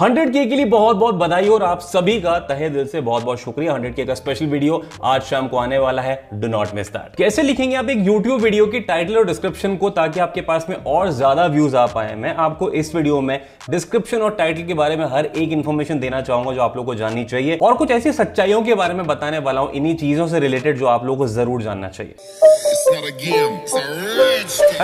hundred के लिए बहुत बहुत बधाई और आप सभी का तहे दिल से बहुत बहुत शुक्रिया हंड्रेड के का स्पेशल वीडियो आज शाम को आने वाला है डो नॉट मिस दैट कैसे लिखेंगे आप एक यूट्यूब वीडियो की टाइटल और डिस्क्रिप्शन को ताकि आपके पास में और ज्यादा व्यूज आ पाए मैं आपको इस वीडियो में डिस्क्रिप्शन और टाइटल के बारे में हर एक इन्फॉर्मेशन देना चाहूंगा जो आप लोग को जाननी चाहिए और कुछ ऐसी सच्चाइयों के बारे में बताने वाला हूँ इन्हीं चीजों से रिलेटेड जो आप लोग को जरूर जानना चाहिए हेलो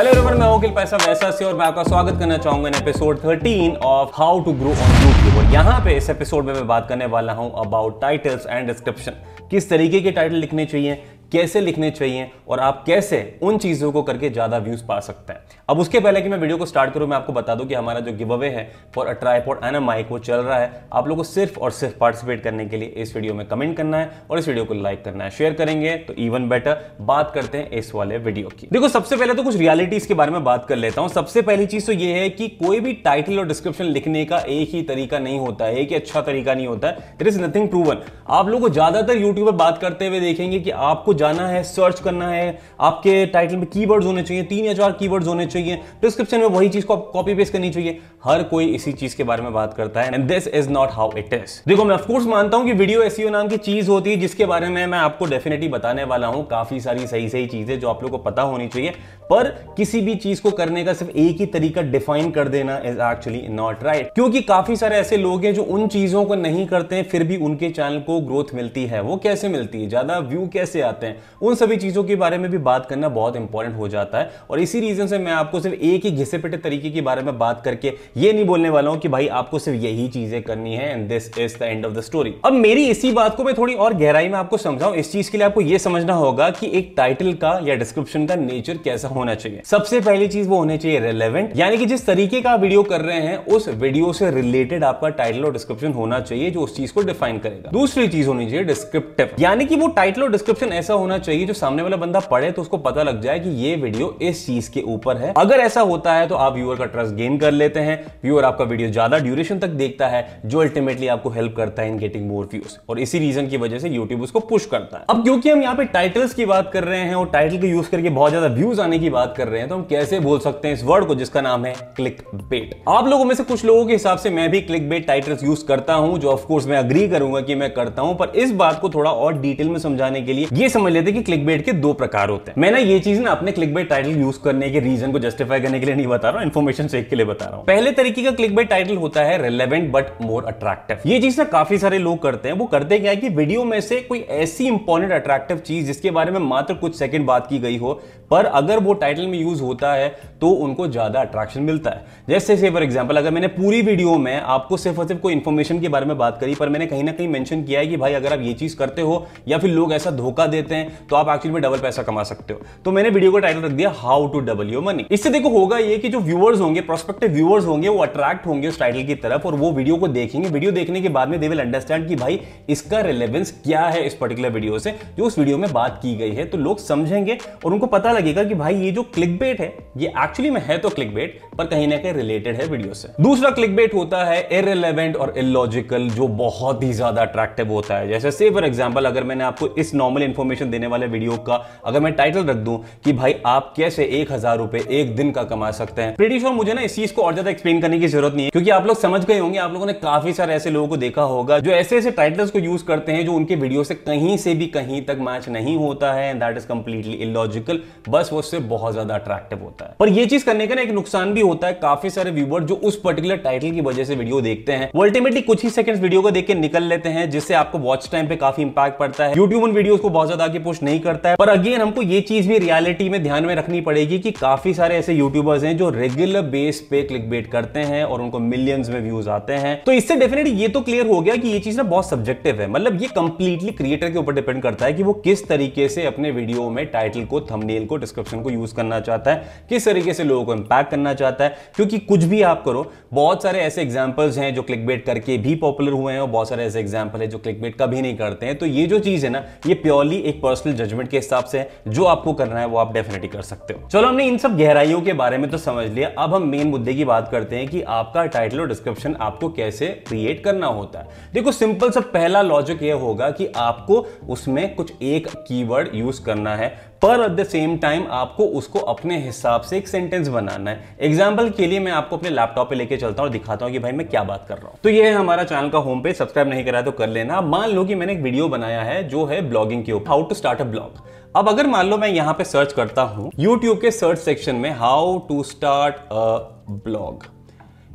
एवरीवन मैं पैसा वैसा से और मैं आपका स्वागत करना चाहूंगा in episode 13 of how to grow on YouTube और यहाँ पे इस एपिसोड में मैं बात करने वाला हूँ अबाउट टाइटल्स एंड डिस्क्रिप्शन किस तरीके के टाइटल लिखने चाहिए कैसे लिखने चाहिए और आप कैसे उन चीज़ों को करके ज़्यादा व्यूज़ पा सकते हैं अब उसके पहले कि मैं वीडियो को स्टार्ट करूं मैं आपको बता दूं कि हमारा जो गिव अवे है for a tripod and a mic वो चल रहा है आप लोगों को सिर्फ और सिर्फ पार्टिसिपेट करने के लिए इस वीडियो में कमेंट करना है और इस वीडियो को लाइक करना है शेयर करेंगे तो इवन बेटर बात करते हैं इस वाले वीडियो की देखो सबसे पहले तो कुछ रियालिटीज के बारे में बात कर लेता हूं सबसे पहली चीज़ तो ये है कि कोई भी टाइटल और डिस्क्रिप्शन लिखने का एक ही तरीका नहीं होता है एक ही अच्छा तरीका नहीं होता है देर इज नथिंग प्रूवन आप लोग को ज़्यादातर यूट्यूब पर बात करते हुए देखेंगे कि आपको जाना है सर्च करना है आपके टाइटल में कीवर्ड्स होने चाहिए तीन या चार कीवर्ड्स होने चाहिए डिस्क्रिप्शन में वही चीज को कॉपी पेस्ट करनी चाहिए हर कोई इसी चीज के बारे में बात करता है and this is not how it is देखो मैं ऑफकोर्स मानता हूँ कि वीडियो ऐसी e नाम की चीज होती है जिसके बारे में मैं आपको डेफिनेटली बताने वाला हूँ काफी सारी सही सही चीजें जो आप लोग को पता होनी चाहिए पर किसी भी चीज को करने का सिर्फ एक ही तरीका डिफाइन कर देना इज एक्चुअली नॉट राइट क्योंकि काफी सारे ऐसे लोग हैं जो उन चीजों को नहीं करते हैं फिर भी उनके चैनल को ग्रोथ मिलती है वो कैसे मिलती है ज्यादा व्यू कैसे आते हैं हैं उन सभी चीज़ों के बारे में भी बात करना बहुत इंपॉर्टेंट हो जाता है और इसी रीज़न से मैं आपको सिर्फ एक ही घिसे पिटे तरीके के बारे में बात करके ये नहीं बोलने वाला हूँ कि भाई आपको सिर्फ यही चीज़ें करनी है and this is the end of the story अब मेरी इसी बात को मैं थोड़ी और गहराई में आपको समझाऊँ इस चीज़ के लिए आपको यह समझना होगा कि एक टाइटल का या डिस्क्रिप्शन का नेचर कैसा होना चाहिए सबसे पहली चीज़ वो होने चाहिए रिलेवेंट यानी कि जिस तरीके का वीडियो कर रहे हैं उस वीडियो से रिलेटेड आपका टाइटल और डिस्क्रिप्शन होना चाहिए जो उस चीज़ को डिफाइन करेगा दूसरी चीज़ होनी चाहिए डिस्क्रिप्टिव यानी कि वो टाइटल और डिस्क्रिप्शन ऐसा होना चाहिए जो सामने वाला बंदा पढ़े तो उसको पता लग जाए कि ये वीडियो इस चीज के ऊपर है अगर ऐसा होता है तो आप व्यूअर का ट्रस्ट गेन कर लेते हैं व्यूअर आपका वीडियो ज्यादा ड्यूरेशन तक देखता है जो अल्टीमेटली आपको हेल्प करता है इन गेटिंग मोर व्यूज और इसी रीजन की वजह से यूट्यूब उसको पुश करता है अब क्योंकि हम यहाँ पे टाइटल्स की बात कर रहे हैं और टाइटल को यूज करके बहुत ज्यादा व्यूज आने की बात कर रहे हैं तो हम कैसे बोल सकते हैं इस वर्ड को जिसका नाम है क्लिक बेट आप लोगों में से कुछ लोगों के हिसाब से मैं भी क्लिक बेट टाइटल्स यूज करता हूँ जो ऑफकोर्स मैं अग्री करूंगा कि मैं करता हूँ पर इस बात को थोड़ा और डिटेल में समझाने के लिए ये समझ समझ लेते कि क्लिक के दो प्रकार होते हैं मैं ना ये चीज ना अपने क्लिक टाइटल यूज करने के रीजन को जस्टिफाई करने के लिए नहीं बता रहा हूँ इन्फॉर्मेशन चेक के लिए बता रहा हूँ पहले तरीके का क्लिक टाइटल होता है रेलेवेंट बट मोर अट्रैक्टिव ये चीज ना काफी सारे लोग करते हैं वो करते क्या है कि वीडियो में से कोई ऐसी इंपॉर्टेंट अट्रैक्टिव चीज जिसके बारे में मात्र कुछ सेकंड बात की गई हो पर अगर वो टाइटल में यूज होता है तो उनको ज्यादा अट्रैक्शन मिलता है जैसे से फॉर एग्जाम्पल अगर मैंने पूरी वीडियो में आपको सिर्फ और सिर्फ कोई इन्फॉर्मेशन के बारे में बात करी पर मैंने कहीं ना कहीं मेंशन किया है कि भाई अगर आप ये चीज करते हो या फिर लोग ऐसा धोखा देते देते हैं तो आप एक्चुअली में डबल पैसा कमा सकते हो तो मैंने वीडियो को टाइटल रख दिया how to double your money इससे देखो होगा ये कि जो व्यूअर्स होंगे प्रोस्पेक्टिव व्यूअर्स होंगे वो अट्रैक्ट होंगे उस टाइटल की तरफ और वो वीडियो को देखेंगे वीडियो देखने के बाद में दे विल अंडरस्टैंड कि भाई इसका रिलेवेंस क्या है इस पर्टिकुलर वीडियो से जो उस वीडियो में बात की गई है तो लोग समझेंगे और उनको पता लगेगा कि भाई ये जो क्लिक बेट है ये एक्चुअली में है तो क्लिक बेट पर कहीं ना कहीं रिलेटेड है वीडियो से दूसरा क्लिक बेट होता है इरेलीवेंट और इलॉजिकल जो बहुत ही ज्यादा अट्रैक्टिव होता है जैसे से फॉर एग्जाम्पल अगर मैंने आपको इस नॉर्मल इन्फॉर्मेशन देने वाले वीडियो का अगर मैं टाइटल रख दूं कि भाई आप कैसे एक हजार रुपए एक दिन का कमा सकते हैं प्रीटी श्योर मुझे ना इस चीज को और ज्यादा एक्सप्लेन करने की जरूरत नहीं है क्योंकि आप लोग समझ गए होंगे आप लोगों ने काफी सारे ऐसे लोगों को देखा होगा जो ऐसे ऐसे टाइटल्स को यूज करते हैं जो उनके वीडियो से कहीं से भी कहीं तक मैच नहीं होता है दैट इज कंप्लीटली इलॉजिकल बस वो उससे बहुत ज्यादा अट्रैक्टिव होता है पर ये चीज करने का ना एक नुकसान भी होता है काफी सारे व्यूवर जो उस पर्टिकुलर टाइटल की वजह से वीडियो देखते हैं वो अल्टीमेटली कुछ ही सेकंड्स वीडियो को देख के निकल लेते हैं जिससे आपको वॉच टाइम पे काफी इंपैक्ट पड़ता है यूट्यूब उन वीडियो को बहुत ज्यादा आगे पुश नहीं करता है पर अगेन हमको ये चीज भी रियलिटी में ध्यान में रखनी पड़ेगी कि काफी सारे ऐसे यूट्यूबर्स हैं जो रेगुलर बेस पे क्लिक करते हैं और उनको मिलियंस में व्यूज आते हैं तो इससे डेफिनेटली ये तो क्लियर हो गया कि ये चीज ना बहुत सब्जेक्टिव है मतलब ये कंप्लीटली क्रिएटर के ऊपर डिपेंड करता है कि वो किस तरीके से अपने वीडियो में टाइटल को थंबनेल को डिस्क्रिप्शन को यूज करना चाहता है किस तरीके से लोगों को इंपैक्ट करना चाहता है जाता है क्योंकि कुछ भी आप करो बहुत सारे ऐसे एग्जाम्पल्स हैं जो क्लिकबेट करके भी पॉपुलर हुए हैं और बहुत सारे ऐसे एग्जाम्पल है जो क्लिकबेट कभी नहीं करते हैं तो ये जो चीज़ है ना ये प्योरली एक पर्सनल जजमेंट के हिसाब से है जो आपको करना है वो आप डेफिनेटली कर सकते हो चलो हमने इन सब गहराइयों के बारे में तो समझ लिया अब हम मेन मुद्दे की बात करते हैं कि आपका टाइटल और डिस्क्रिप्शन आपको कैसे क्रिएट करना होता है देखो सिंपल सा पहला लॉजिक ये होगा कि आपको उसमें कुछ एक कीवर्ड यूज करना है पर एट द सेम टाइम आपको उसको अपने हिसाब से एक सेंटेंस बनाना है एग्जाम्पल के लिए मैं आपको अपने लैपटॉप पे लेके चलता हूँ दिखाता हूँ कि भाई मैं क्या बात कर रहा हूँ तो ये है हमारा चैनल का होम पेज सब्सक्राइब नहीं करा तो कर लेना मान लो कि मैंने एक वीडियो बनाया है जो है ब्लॉगिंग के ऊपर how to start a blog अब अगर मान लो मैं यहाँ पे सर्च करता हूँ यूट्यूब के सर्च सेक्शन में how to start a blog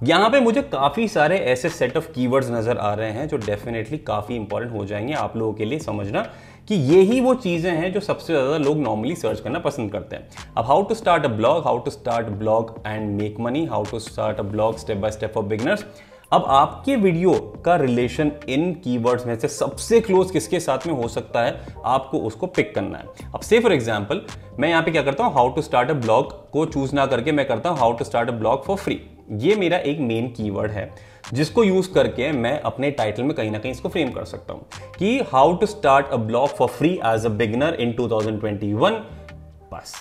यहाँ पे मुझे काफ़ी सारे ऐसे सेट ऑफ कीवर्ड्स नज़र आ रहे हैं जो डेफिनेटली काफ़ी इंपॉर्टेंट हो जाएंगे आप लोगों के लिए समझना कि ये ही वो चीज़ें हैं जो सबसे ज़्यादा लोग नॉर्मली सर्च करना पसंद करते हैं अब how to start a blog how to start blog and make money how to start a blog step by step for beginners अब आपके वीडियो का रिलेशन इन कीवर्ड्स में से सबसे क्लोज किसके साथ में हो सकता है आपको उसको पिक करना है अब से फॉर एग्जाम्पल मैं यहाँ पे क्या करता हूँ how to start a blog को चूज ना करके मैं करता हूँ how to start a blog for free ये मेरा एक मेन कीवर्ड है जिसको यूज करके मैं अपने टाइटल में कहीं ना कहीं इसको फ्रेम कर सकता हूं कि how to start a blog for free as a beginner in 2021 बस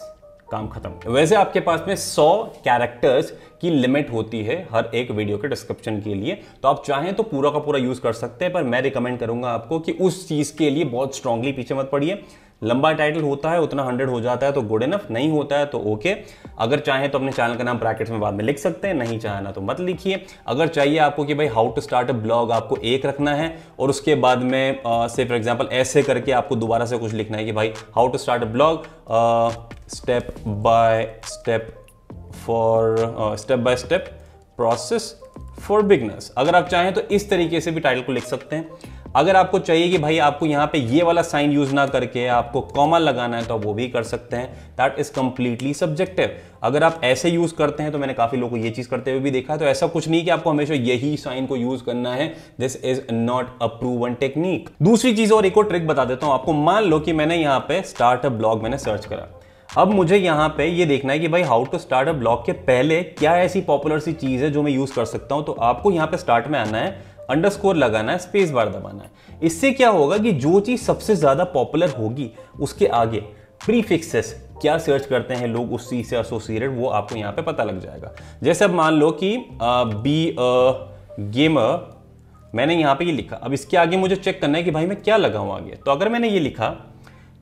काम खत्म वैसे आपके पास में 100 कैरेक्टर्स की लिमिट होती है हर एक वीडियो के डिस्क्रिप्शन के लिए तो आप चाहें तो पूरा का पूरा यूज़ कर सकते हैं पर मैं रिकमेंड करूंगा आपको कि उस चीज़ के लिए बहुत स्ट्रांगली पीछे मत पड़िए लंबा टाइटल होता है उतना हंड्रेड हो जाता है तो गुड इनफ नहीं होता है तो ओके अगर चाहें तो अपने चैनल का नाम ब्रैकेट्स में बाद में लिख सकते हैं नहीं चाहना तो मत लिखिए अगर चाहिए आपको कि भाई how to start a blog आपको एक रखना है और उसके बाद में से फॉर एग्जाम्पल ऐसे करके आपको दोबारा से कुछ लिखना है कि भाई how to start a blog step by step for step by step process for beginners अगर आप चाहें तो इस तरीके से भी टाइटल को लिख सकते हैं अगर आपको चाहिए कि भाई आपको यहाँ पे ये वाला साइन यूज ना करके आपको कॉमा लगाना है तो वो भी कर सकते हैं दैट इज कम्प्लीटली सब्जेक्टिव अगर आप ऐसे यूज करते हैं तो मैंने काफी लोगों को ये चीज करते हुए भी देखा है तो ऐसा कुछ नहीं कि आपको हमेशा यही साइन को यूज करना है this is not a proven technique दूसरी चीज और एक और ट्रिक बता देता हूँ आपको मान लो कि मैंने यहाँ पे स्टार्टअप ब्लॉग मैंने सर्च करा अब मुझे यहाँ पे ये देखना है कि भाई how to start a blog के पहले क्या ऐसी पॉपुलर सी चीज़ है जो मैं यूज़ कर सकता हूँ तो आपको यहाँ पे स्टार्ट में आना है अंडरस्कोर लगाना है स्पेस बार दबाना है इससे क्या होगा कि जो चीज़ सबसे ज़्यादा पॉपुलर होगी उसके आगे प्रीफिक्सेस क्या सर्च करते हैं लोग उस चीज़ से एसोसिएटेड वो आपको यहाँ पे पता लग जाएगा जैसे अब मान लो कि बी गेमर मैंने यहाँ पे ये लिखा अब इसके आगे मुझे चेक करना है कि भाई मैं क्या लगाऊँ आगे तो अगर मैंने ये लिखा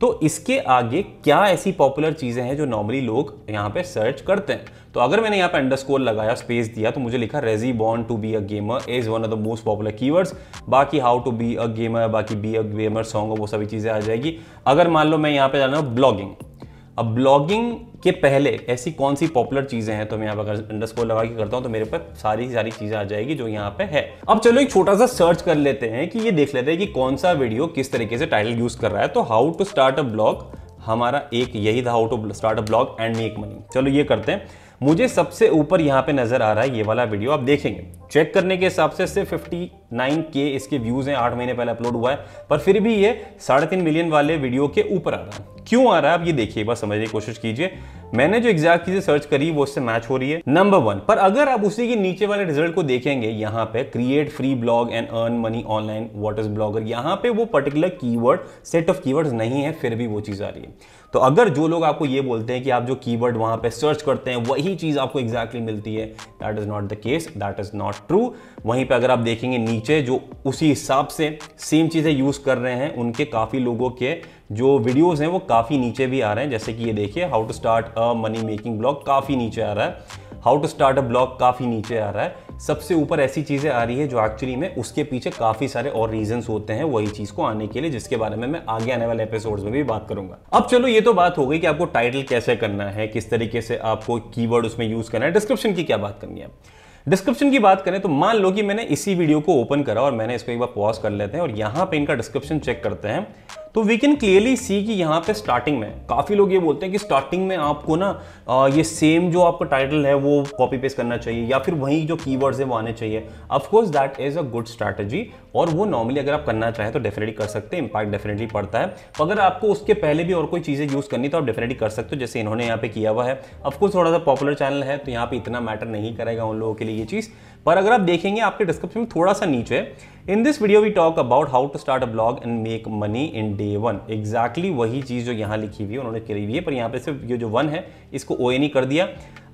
तो इसके आगे क्या ऐसी पॉपुलर चीज़ें हैं जो नॉर्मली लोग यहाँ पे सर्च करते हैं तो अगर मैंने यहाँ पे अंडरस्कोर लगाया स्पेस दिया तो मुझे लिखा रेजी born to be a gamer is one of the most popular keywords बाकी how to be a gamer बाकी बी अ गेमर सॉन्ग वो सभी चीज़ें आ जाएगी अगर मान लो मैं यहाँ पे जाना ब्लॉगिंग अब ब्लॉगिंग के पहले ऐसी कौन सी पॉपुलर चीज़ें हैं तो मैं अगर अंडरस्कोर लगा के करता हूं तो मेरे पे सारी सारी चीज़ें आ जाएगी जो यहाँ पे है अब चलो एक छोटा सा सर्च कर लेते हैं कि ये देख लेते हैं कि कौन सा वीडियो किस तरीके से टाइटल यूज़ कर रहा है तो how to start a blog हमारा एक यही था how to start a blog and make money चलो ये करते हैं मुझे सबसे ऊपर यहाँ पे नजर आ रहा है ये वाला वीडियो आप देखेंगे चेक करने के हिसाब से सिर्फ फिफ्टी नाइन के इसके व्यूज हैं आठ महीने पहले अपलोड हुआ है पर फिर भी ये साढ़े तीन मिलियन वाले वीडियो के ऊपर आ रहा है क्यों आ रहा है आप ये देखिए बस समझने की कोशिश कीजिए मैंने जो एग्जैक्ट चीजें सर्च करी वो उससे मैच हो रही है नंबर वन पर अगर आप उसी के नीचे वाले रिजल्ट को देखेंगे यहाँ पे create free blog and earn money online what is blogger यहाँ पे वो particular keyword set of keywords नहीं है फिर भी वो चीज आ रही है तो अगर जो लोग आपको ये बोलते हैं कि आप जो कीवर्ड वहां पे सर्च करते हैं वही चीज आपको एग्जैक्टली exactly मिलती है that is not the case that is not true वहीं पे अगर आप देखेंगे नीचे जो उसी हिसाब से सेम चीजें यूज कर रहे हैं उनके काफी लोगों के जो वीडियोस हैं वो काफी नीचे भी आ रहे हैं जैसे कि ये देखिए how to start money making blog काफ़ी नीचे आ रहा है how to start a blog काफ़ी नीचे आ रहा है सबसे ऊपर ऐसी चीज़ें आ रही है जो एक्चुअली में उसके पीछे काफ़ी सारे और रीजंस होते हैं वही चीज़ को आने के लिए जिसके बारे में मैं आगे आने वाले एपिसोड्स में भी बात करूंगा अब चलो ये तो बात हो गई कि आपको टाइटल कैसे करना है किस तरीके से आपको कीवर्ड उसमें यूज़ करना है डिस्क्रिप्शन की क्या बात करनी है डिस्क्रिप्शन की बात करें तो मान लो कि मैंने इसी वीडियो को ओपन करा और मैंने इसको एक बार पॉज कर लेते हैं और यहाँ पे इनका डिस्क्रिप्शन चेक करते हैं तो वी कैन क्लियरली सी कि यहाँ पे स्टार्टिंग में काफ़ी लोग ये बोलते हैं कि स्टार्टिंग में आपको ना ये सेम जो आपका टाइटल है वो कॉपी पेस्ट करना चाहिए या फिर वही जो कीवर्ड्स है वो आने चाहिए of course that is a good strategy और वो नॉर्मली अगर आप करना चाहें तो डेफिनेटली कर सकते हैं इंपैक्ट डेफिनेटली पड़ता है तो अगर आपको उसके पहले भी और कोई चीज़ें यूज़ करनी तो आप डेफिनेटली कर सकते हो जैसे इन्होंने यहाँ पे किया हुआ है अफकोर्स थोड़ा सा पॉपुलर चैनल है तो यहाँ पे इतना मैटर नहीं करेगा उन लोगों के लिए ये चीज़ पर अगर आप देखेंगे आपके डिस्क्रिप्शन में थोड़ा सा नीचे in this video we talk about how to start a blog and make money in day one exactly वही चीज़ जो यहाँ लिखी हुई है उन्होंने करी हुई है पर यहाँ पे सिर्फ ये जो वन है इसको ओ कर दिया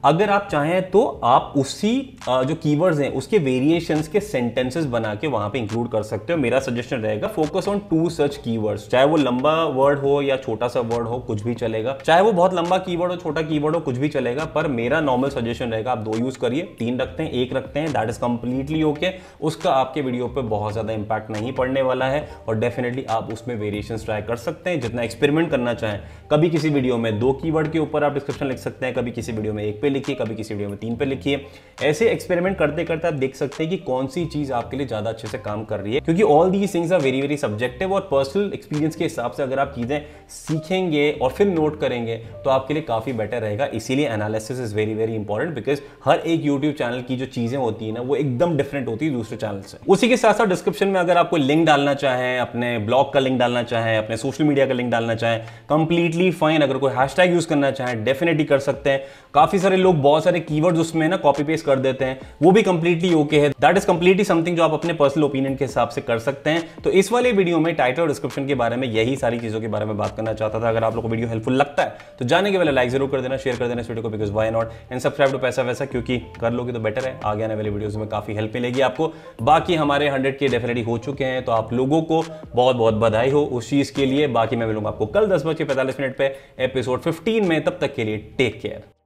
अगर आप चाहें तो आप उसी जो कीवर्ड्स हैं उसके वेरिएशंस के सेंटेंसेस बना के वहां पे इंक्लूड कर सकते हो मेरा सजेशन रहेगा focus on two such keywords चाहे वो लंबा वर्ड हो या छोटा सा वर्ड हो कुछ भी चलेगा चाहे वो बहुत लंबा कीवर्ड हो छोटा कीवर्ड हो कुछ भी चलेगा पर मेरा नॉर्मल सजेशन रहेगा आप दो यूज करिए तीन रखते हैं एक रखते हैं दैट इज कंप्लीटली ओके उसका आपके वीडियो पर बहुत ज्यादा इंपैक्ट नहीं पड़ने वाला है और डेफिनेटली आप उसमें वेरिएशन ट्राई कर सकते हैं जितना एक्सपेरिमेंट करना चाहें कभी किसी वीडियो में दो कीवर्ड के ऊपर आप डिस्क्रिप्शन लिख सकते हैं कभी किसी वीडियो में एक पे पे लिखिए कभी किसी वीडियो में तीन पे लिखिए ऐसे एक्सपेरिमेंट करते करते आप देख सकते हैं कि कौन सी चीज़ आपके लिए ज़्यादा अच्छे से काम कर रही है क्योंकि all these things are very very subjective और पर्सनल एक्सपीरियंस के हिसाब से अगर आप चीज़ें सीखेंगे और फिर नोट करेंगे तो आपके लिए काफ़ी बेटर रहेगा इसीलिए analysis is very very important because हर एक यूट्यूब चैनल की जो चीज़ें होती है ना वो एकदम डिफरेंट होती है दूसरे चैनल से उसी के साथ साथ डिस्क्रिप्शन में अगर आपको लिंक डालना चाहें अपने ब्लॉग का लिंक डालना चाहें अपने सोशल मीडिया का लिंक डालना चाहें कंप्लीटली फाइन अगर कोई हैश यूज़ करना चाहें डेफिनेटली कर सकते हैं काफ़ी सारे सारे लोग बहुत सारे कीवर्ड्स उसमें ना कॉपी पेस्ट कर देते हैं वो भी कंप्लीटली ओके है दैट इज कंप्लीटली समथिंग जो आप अपने पर्सनल ओपिनियन के हिसाब से कर सकते हैं तो इस वाले वीडियो में टाइटल और डिस्क्रिप्शन के बारे में यही सारी चीज़ों के बारे में बात करना चाहता था अगर आप लोग को वीडियो हेल्पफुल लगता है तो जाने के वाले लाइक जरूर कर देना शेयर कर देना इस वीडियो को because why not and subscribe to पैसा वैसा क्योंकि कर लोगे तो बेटर है आगे आने वाली वीडियोज में काफ़ी हेल्प मिलेगी आपको बाकी हमारे हंड्रेड के डेफिनेटली हो चुके हैं तो आप लोगों को बहुत बहुत बधाई हो उस चीज़ के लिए बाकी मैं मिलूंगा आपको कल दस बजे पैंतालीस मिनट पर एपिसोड फिफ्टीन में तब तक के लिए टेक केयर